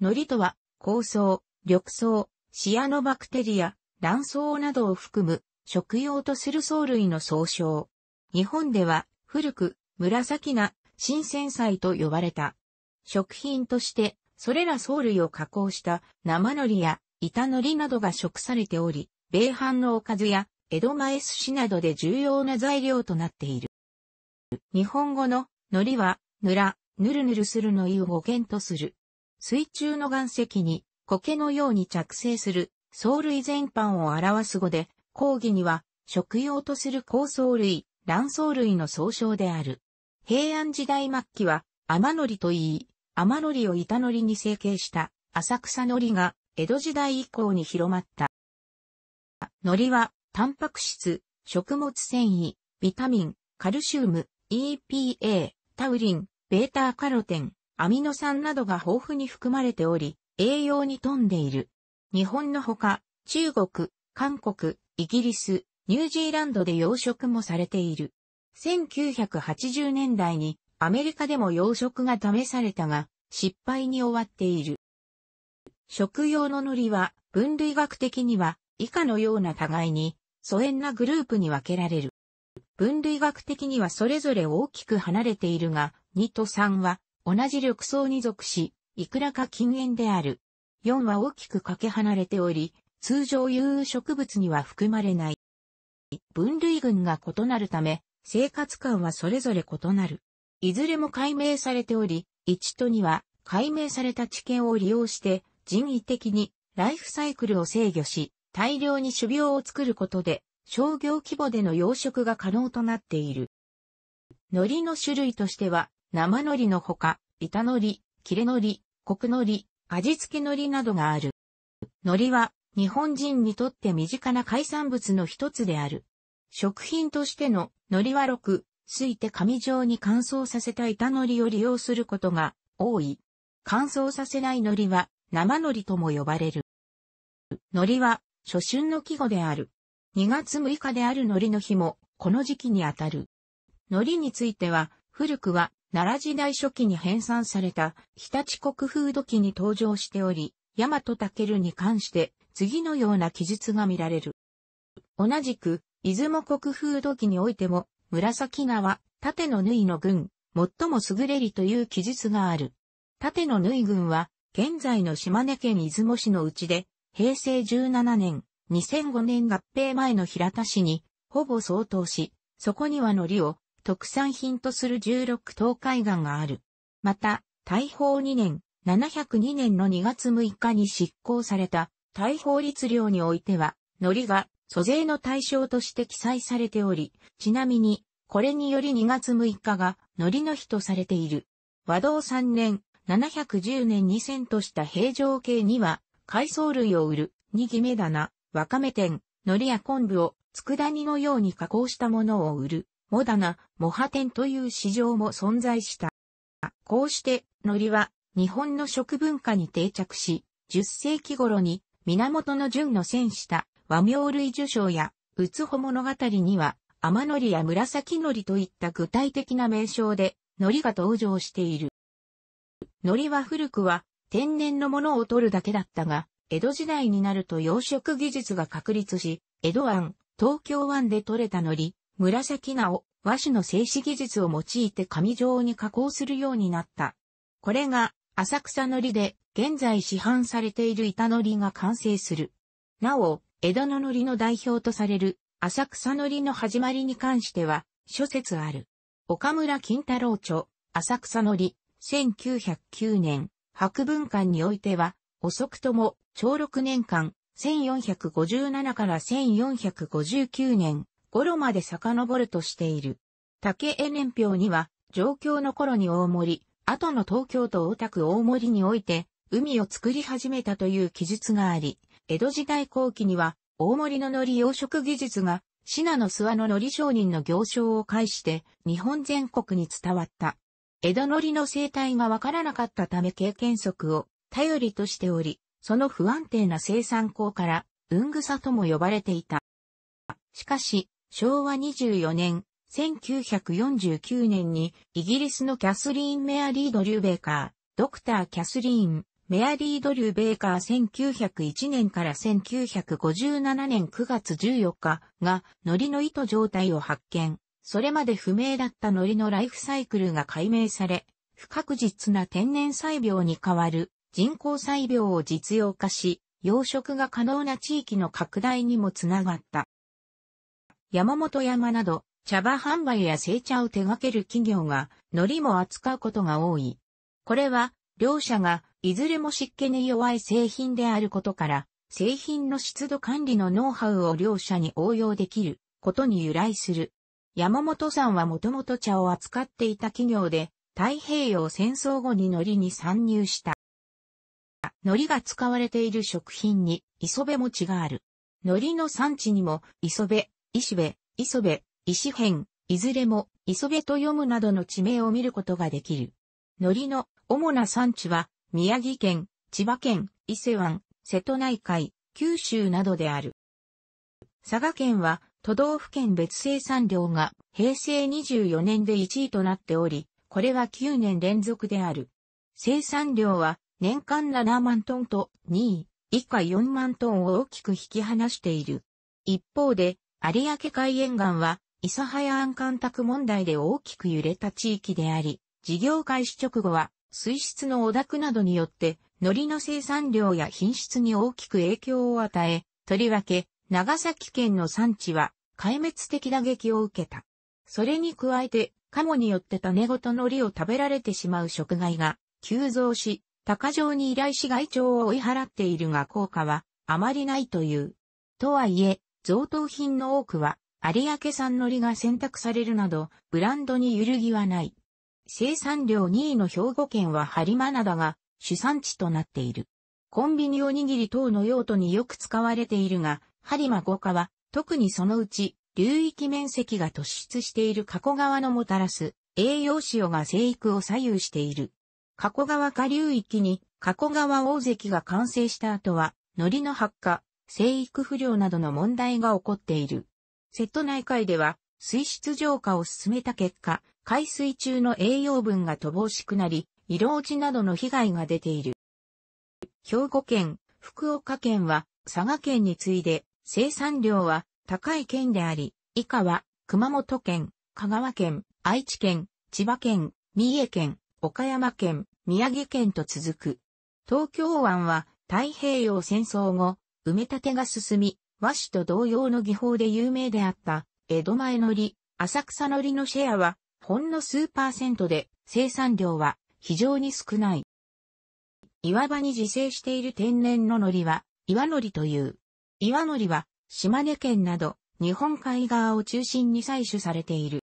海苔とは、香草、緑草、シアノバクテリア、卵巣などを含む食用とする藻類の総称。日本では古く紫が、新鮮菜と呼ばれた。食品としてそれら藻類を加工した生海苔や板海苔などが食されており、米飯のおかずや江戸前寿司などで重要な材料となっている。日本語の海苔は、ぬら、ぬるぬるするの意を語源とする。水中の岩石に苔のように着生する藻類全般を表す語で、講義には食用とする高藻類、卵藻類の総称である。平安時代末期は天海と言い、天海を板海に成形した浅草海が江戸時代以降に広まった。海苔は、タンパク質、食物繊維、ビタミン、カルシウム、EPA、タウリン、ベータカロテン、アミノ酸などが豊富に含まれており、栄養に富んでいる。日本のほか、中国、韓国、イギリス、ニュージーランドで養殖もされている。1980年代にアメリカでも養殖が試されたが、失敗に終わっている。食用の海苔は分類学的には以下のような互いに疎遠なグループに分けられる。分類学的にはそれぞれ大きく離れているが、2と3は同じ緑藻に属し、いくらか禁煙である。4は大きくかけ離れており、通常有植物には含まれない。分類群が異なるため、生活感はそれぞれ異なる。いずれも解明されており、1と2は解明された知見を利用して人為的にライフサイクルを制御し、大量に種苗を作ることで商業規模での養殖が可能となっている。海苔の種類としては生海苔のほか、板海苔、切れ海苔、黒海苔、味付け海苔などがある。海苔は日本人にとって身近な海産物の一つである。食品としての海苔はく、すいて紙状に乾燥させた板海苔を利用することが多い。乾燥させない海苔は生海苔とも呼ばれる。海苔は初春の季語である。2月6日である海苔の日もこの時期にあたる。海苔については古くは奈良時代初期に編纂された日立国風土記に登場しており、大和武に関して次のような記述が見られる。同じく、出雲国風土記においても、紫川、縦の縫いの軍、最も優れりという記述がある。縦の縫い軍は、現在の島根県出雲市のうちで、平成17年、2005年合併前の平田市に、ほぼ相当し、そこには糊を特産品とする16島海岸がある。また、大法2年、702年の2月6日に執行された大法律令においては、糊が租税の対象として記載されており、ちなみに、これにより2月6日が糊の日とされている。和道3年、710年に遷とした平城系には、海藻類を売る、にぎめ棚、わかめ店、海苔や昆布を、佃煮のように加工したものを売る、モダナ、モハテンという市場も存在した。こうして、海苔は日本の食文化に定着し、10世紀頃に源の順の戦した和名類受賞や、うつほ物語には、甘海苔や紫海苔といった具体的な名称で、海苔が登場している。海苔は古くは天然のものを取るだけだったが、江戸時代になると養殖技術が確立し、江戸湾、東京湾で取れた海苔、紫菜和紙の製紙技術を用いて紙状に加工するようになった。これが浅草のりで現在市販されている板のりが完成する。なお、江戸のりの代表とされる浅草のりの始まりに関しては諸説ある。岡村金太郎著、浅草のり、1909年、博文館においては、遅くとも、長6年間、1457から1459年、頃まで遡るとしている。竹江年表には、状況の頃に大森、後の東京都大田区大森において、海を作り始めたという記述があり、江戸時代後期には、大森の海苔養殖技術が、品の諏訪の海苔商人の行商を介して、日本全国に伝わった。江戸海苔の生態がわからなかったため経験則を頼りとしており、その不安定な生産校から、うんぐさとも呼ばれていた。しかし、昭和24年、1949年にイギリスのキャスリーン・メアリード・リューベーカー、ドクター・キャスリーン、メアリード・リューベーカー1901年から1957年9月14日がリの糸状態を発見。それまで不明だったリのライフサイクルが解明され、不確実な天然細病に代わる人工細病を実用化し、養殖が可能な地域の拡大にもつながった。山本山など、茶葉販売や製茶を手掛ける企業が、海苔も扱うことが多い。これは、両社が、いずれも湿気に弱い製品であることから、製品の湿度管理のノウハウを両社に応用できることに由来する。山本さんはもともと茶を扱っていた企業で、太平洋戦争後に海苔に参入した。海苔が使われている食品に磯辺餅がある。海苔の産地にも磯辺、石部、磯部、石辺、いずれも磯部と読むなどの地名を見ることができる。海苔の主な産地は、宮城県、千葉県、伊勢湾、瀬戸内海、九州などである。佐賀県は、都道府県別生産量が平成24年で1位となっており、これは9年連続である。生産量は年間7万トンと2位以下4万トンを大きく引き離している。一方で有明海沿岸は、諫早湾干拓問題で大きく揺れた地域であり、事業開始直後は、水質の汚濁などによって、海苔の生産量や品質に大きく影響を与え、とりわけ、長崎県の産地は、壊滅的打撃を受けた。それに加えて、カモによって種ごと海苔を食べられてしまう食害が急増し、高城に依頼し害鳥を追い払っているが効果はあまりないという。とはいえ、贈答品の多くは、有明産のりが選択されるなど、ブランドに揺るぎはない。生産量2位の兵庫県は播磨灘が主産地となっている。コンビニおにぎり等の用途によく使われているが、播磨五課は特にそのうち流域面積が突出している加古川のもたらす栄養塩が生育を左右している。加古川下流域に加古川大関が完成した後は、海苔の発火、生育不良などの問題が起こっている。瀬戸内海では、水質浄化を進めた結果、海水中の栄養分が乏しくなり、色落ちなどの被害が出ている。兵庫県、福岡県は、佐賀県に次いで、生産量は高い県であり、以下は、熊本県、香川県、愛知県、千葉県、三重県、岡山県、宮城県と続く。東京湾は太平洋戦争後、埋め立てが進み、和紙と同様の技法で有名であった、江戸前海苔、浅草海苔のシェアは、ほんの数パーセントで、生産量は非常に少ない。岩場に自生している天然の海苔は、岩海苔という。岩海苔は、島根県など、日本海側を中心に採取されている。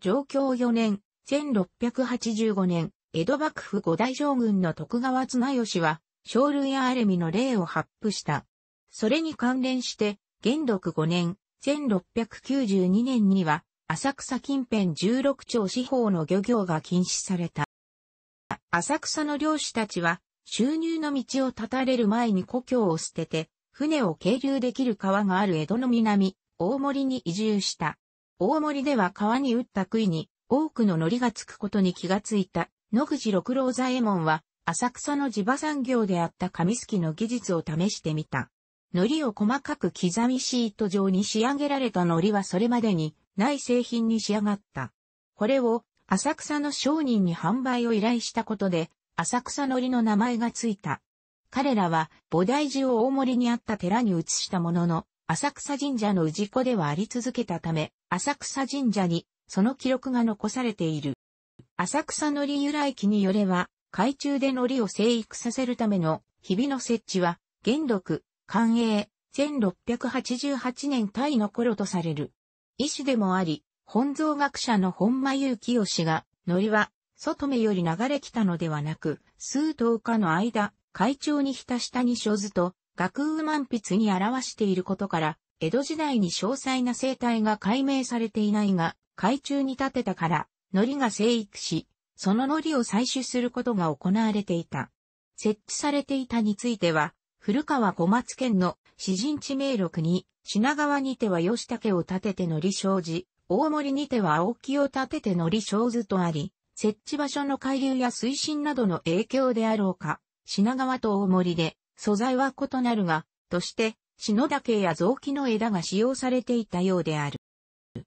上京4年、1685年、江戸幕府五大将軍の徳川綱吉は、生類やアレミの霊を発布した。それに関連して、元禄5年、1692年には、浅草近辺16町四方の漁業が禁止された。浅草の漁師たちは、収入の道を断たれる前に故郷を捨てて、船を経流できる川がある江戸の南、大森に移住した。大森では川に打った杭に多くの糊がつくことに気がついた野口六郎左衛門は浅草の地場産業であった紙すきの技術を試してみた。海苔を細かく刻みシート状に仕上げられた海苔はそれまでにない製品に仕上がった。これを浅草の商人に販売を依頼したことで、浅草海苔の名前がついた。彼らは菩提寺を大森にあった寺に移したものの、浅草神社の氏子ではあり続けたため、浅草神社にその記録が残されている。浅草海苔由来記によれば、海中で海苔を生育させるための日々の設置は、元禄、寛永、1688年タイの頃とされる。医師でもあり、本草学者の本間祐清氏が、ノリは、外目より流れ来たのではなく、数頭下の間、会長に浸したに書図と、学雨満筆に表していることから、江戸時代に詳細な生態が解明されていないが、海中に立てたから、海苔が生育し、その海苔を採取することが行われていた。設置されていたについては、古川小松県の詩人地名録に、品川にては吉武を立ててのり生寺、大森にては青木を立ててのり生図とあり、設置場所の海流や水深などの影響であろうか、品川と大森で、素材は異なるが、として、篠竹や雑木の枝が使用されていたようである。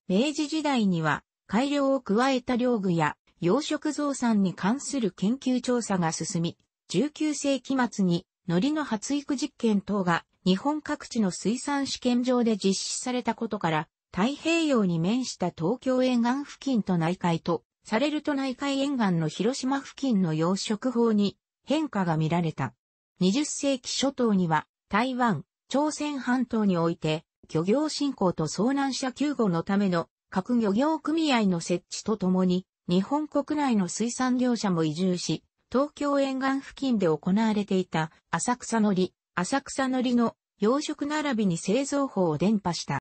明治時代には、改良を加えた領具や、養殖造産に関する研究調査が進み、19世紀末に海苔の発育実験等が日本各地の水産試験場で実施されたことから、太平洋に面した東京沿岸付近と内海と、されると内海沿岸の広島付近の養殖法に変化が見られた。20世紀初頭には、台湾、朝鮮半島において、漁業振興と遭難者救護のための各漁業組合の設置とともに、日本国内の水産業者も移住し、東京沿岸付近で行われていた浅草のり、浅草のりの養殖並びに製造法を伝播した。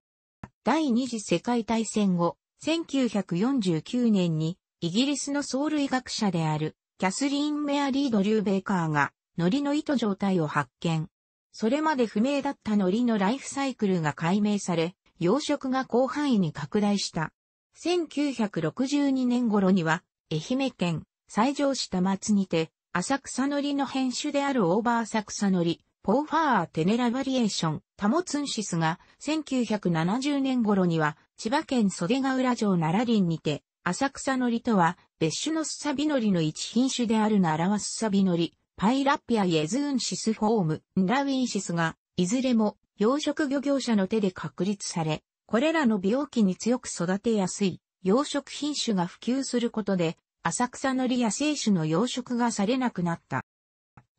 第二次世界大戦後、1949年にイギリスの藻類学者であるキャスリーン・メアリード・リューベーカーが海苔の糸状態を発見。それまで不明だった海苔のライフサイクルが解明され、養殖が広範囲に拡大した。1962年頃には、愛媛県西条市多松にて、浅草のりの編集であるオーバー浅草のり、ポーファーテネラバリエーション、タモツンシスが、1970年頃には、千葉県袖ヶ浦城奈良林にて、浅草のりとは、別種のスサビのりの一品種である奈良はスサビのり、パイラッピアイエズーンシスフォーム、ラウィンシスが、いずれも養殖漁業者の手で確立され、これらの病気に強く育てやすい養殖品種が普及することで、浅草のりや清酒の養殖がされなくなった。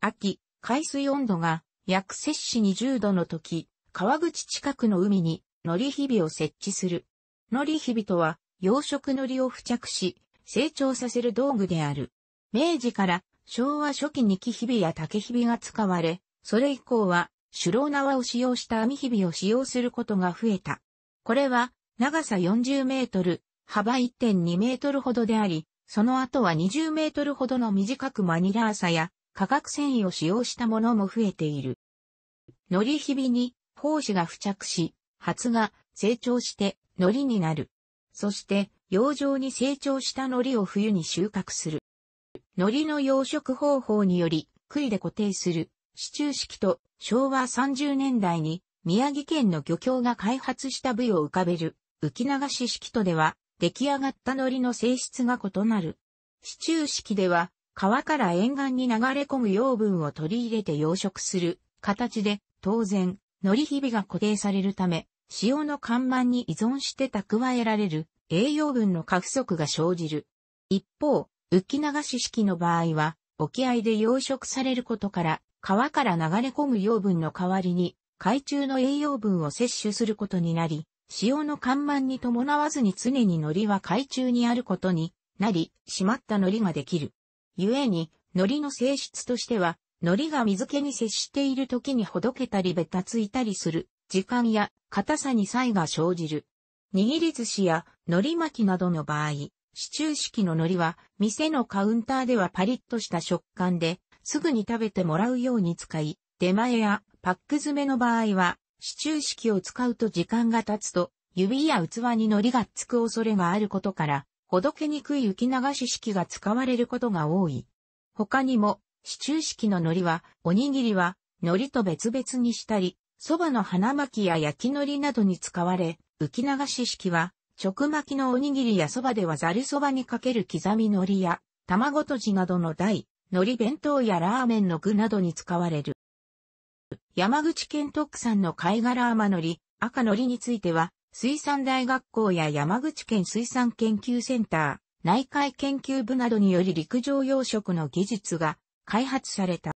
秋、海水温度が約摂氏20度の時、川口近くの海に、海苔ひびを設置する。海苔ひびとは、養殖海苔を付着し、成長させる道具である。明治から昭和初期に木ひびや竹ひびが使われ、それ以降は、手老縄を使用した網ひびを使用することが増えた。これは、長さ40メートル、幅1.2メートルほどであり、その後は20メートルほどの短くマニラーサや化学繊維を使用したものも増えている。糊ひびに胞子が付着し、発が成長して糊になる。そして、洋上に成長した糊を冬に収穫する。苔の養殖方法により、杭で固定する、支柱式と昭和30年代に宮城県の漁協が開発した部位を浮かべる、浮き流し式とでは、出来上がった海苔の性質が異なる。市中式では、川から沿岸に流れ込む養分を取り入れて養殖する形で、当然、海苔ひびが固定されるため、潮の看板に依存して蓄えられる栄養分の過不足が生じる。一方、浮き流し式の場合は、沖合で養殖されることから、川から流れ込む養分の代わりに、海中の栄養分を摂取することになり、潮の緩慢に伴わずに常に糊は海中にあることになり、しまった糊ができる。故に、糊の性質としては、糊が水気に接している時にほどけたりべたついたりする、時間や硬さに差異が生じる。握り寿司や海苔巻きなどの場合、市中式の海苔は、店のカウンターではパリッとした食感で、すぐに食べてもらうように使い、出前やパック詰めの場合は、支柱式を使うと時間が経つと、指や器に糊がつく恐れがあることから、ほどけにくい浮き流し式が使われることが多い。他にも、支柱式の糊は、おにぎりは、糊と別々にしたり、蕎麦の花巻や焼き糊などに使われ、浮き流し式は、直巻きのおにぎりや蕎麦ではざる蕎麦にかける刻み海苔や、卵とじなどの台、海苔弁当やラーメンの具などに使われる。山口県特産の貝殻甘海苔、赤海苔については、水産大学校や山口県水産研究センター、内海研究部などにより陸上養殖の技術が開発された。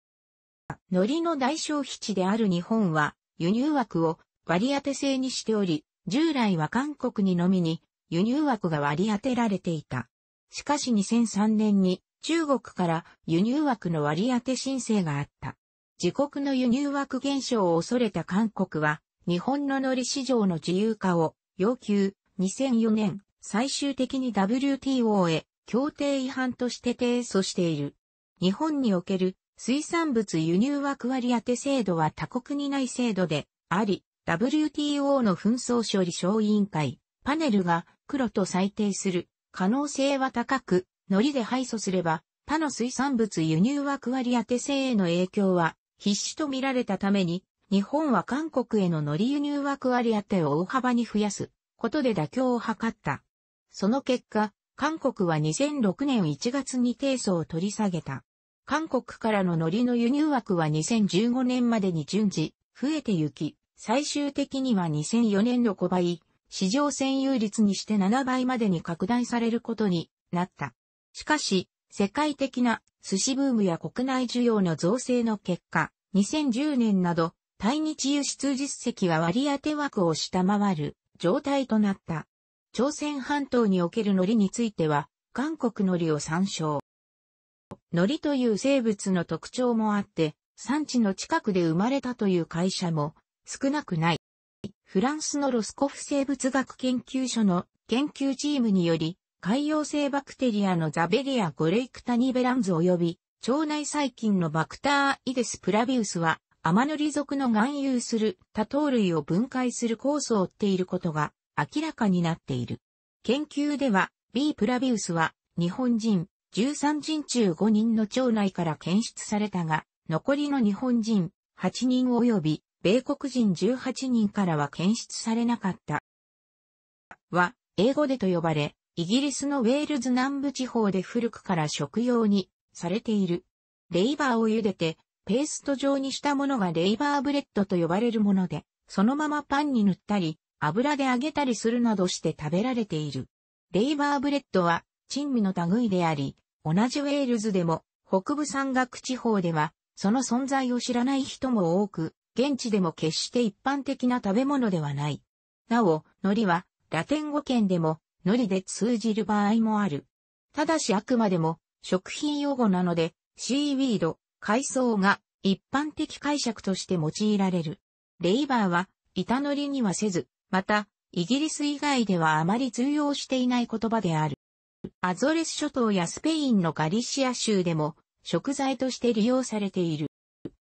海苔の大消費地である日本は、輸入枠を割当制にしており、従来は韓国にのみに輸入枠が割り当てられていた。しかし2003年に中国から輸入枠の割り当て申請があった。自国の輸入枠減少を恐れた韓国は、日本の海苔市場の自由化を要求、2004年、最終的に WTO へ協定違反として提訴している。日本における水産物輸入枠割り当て制度は他国にない制度であり、WTO の紛争処理小委員会、パネルが黒と裁定する可能性は高く、海苔で敗訴すれば、他の水産物輸入枠割り当て制への影響は必死と見られたために、日本は韓国への乗り輸入枠割り当てを大幅に増やすことで妥協を図った。その結果、韓国は2006年1月に提訴を取り下げた。韓国からの海苔の輸入枠は2015年までに順次、増えてゆき、最終的には2004年の5倍、市場占有率にして7倍までに拡大されることになった。しかし、世界的な寿司ブームや国内需要の増成の結果、2010年など、対日輸出実績は割り当て枠を下回る状態となった。朝鮮半島における海苔については、韓国海苔を参照。海苔という生物の特徴もあって、産地の近くで生まれたという会社も少なくない。フランスのロスコフ生物学研究所の研究チームにより、海洋性バクテリアのザベリア・ゴレイクタニベランズ及び腸内細菌のバクターイデス・プラビウスはアマノリ属の含有する多糖類を分解する酵素を追っていることが明らかになっている。研究では B プラビウスは日本人13人中5人の腸内から検出されたが残りの日本人8人及び米国人18人からは検出されなかった。は英語でと呼ばれイギリスのウェールズ南部地方で古くから食用にされている。レイバーを茹でて、ペースト状にしたものがレイバーブレッドと呼ばれるもので、そのままパンに塗ったり、油で揚げたりするなどして食べられている。レイバーブレッドは、珍味の類であり、同じウェールズでも、北部山岳地方では、その存在を知らない人も多く、現地でも決して一般的な食べ物ではない。なお、海苔は、ラテン語圏でも、のりで通じる場合もある。ただしあくまでも食品用語なので、シーウィード、海藻が一般的解釈として用いられる。レイバーは板のりにはせず、また、イギリス以外ではあまり通用していない言葉である。アゾレス諸島やスペインのガリシア州でも食材として利用されている。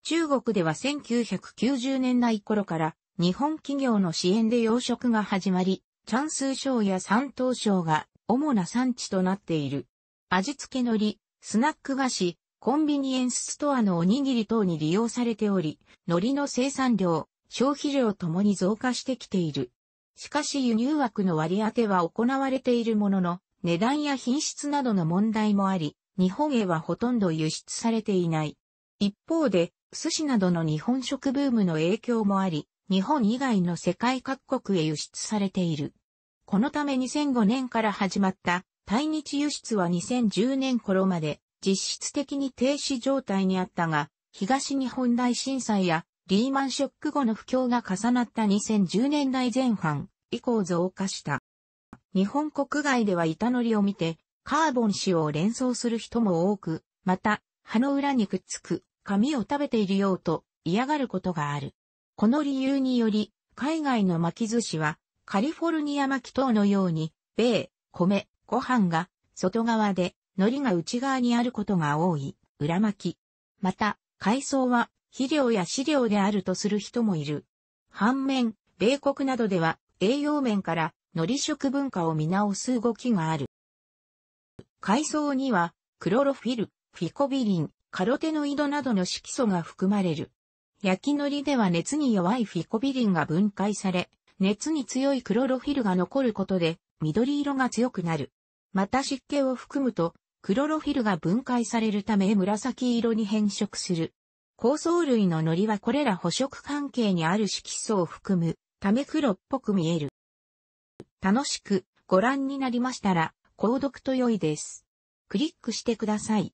中国では1990年代頃から日本企業の支援で養殖が始まり、チャンス賞や山東省が主な産地となっている。味付け海苔、スナック菓子、コンビニエンスストアのおにぎり等に利用されており、海苔の生産量、消費量ともに増加してきている。しかし輸入枠の割り当ては行われているものの、値段や品質などの問題もあり、日本へはほとんど輸出されていない。一方で、寿司などの日本食ブームの影響もあり、日本以外の世界各国へ輸出されている。このため2005年から始まった対日輸出は2010年頃まで実質的に停止状態にあったが、東日本大震災やリーマンショック後の不況が重なった2010年代前半以降増加した。日本国外では板のりを見て、カーボン紙を連想する人も多く、また、葉の裏にくっつく、紙を食べているようと嫌がることがある。この理由により、海外の巻き寿司は、カリフォルニア巻き等のように、米、米、ご飯が外側で、海苔が内側にあることが多い、裏巻き。また、海藻は肥料や飼料であるとする人もいる。反面、米国などでは栄養面から海苔食文化を見直す動きがある。海藻には、クロロフィル、フィコビリン、カロテノイドなどの色素が含まれる。焼き海苔では熱に弱いフィコビリンが分解され、熱に強いクロロフィルが残ることで、緑色が強くなる。また湿気を含むと、クロロフィルが分解されるため紫色に変色する。構想類の海苔はこれら捕食関係にある色素を含むため黒っぽく見える。楽しくご覧になりましたら、購読と良いです。クリックしてください。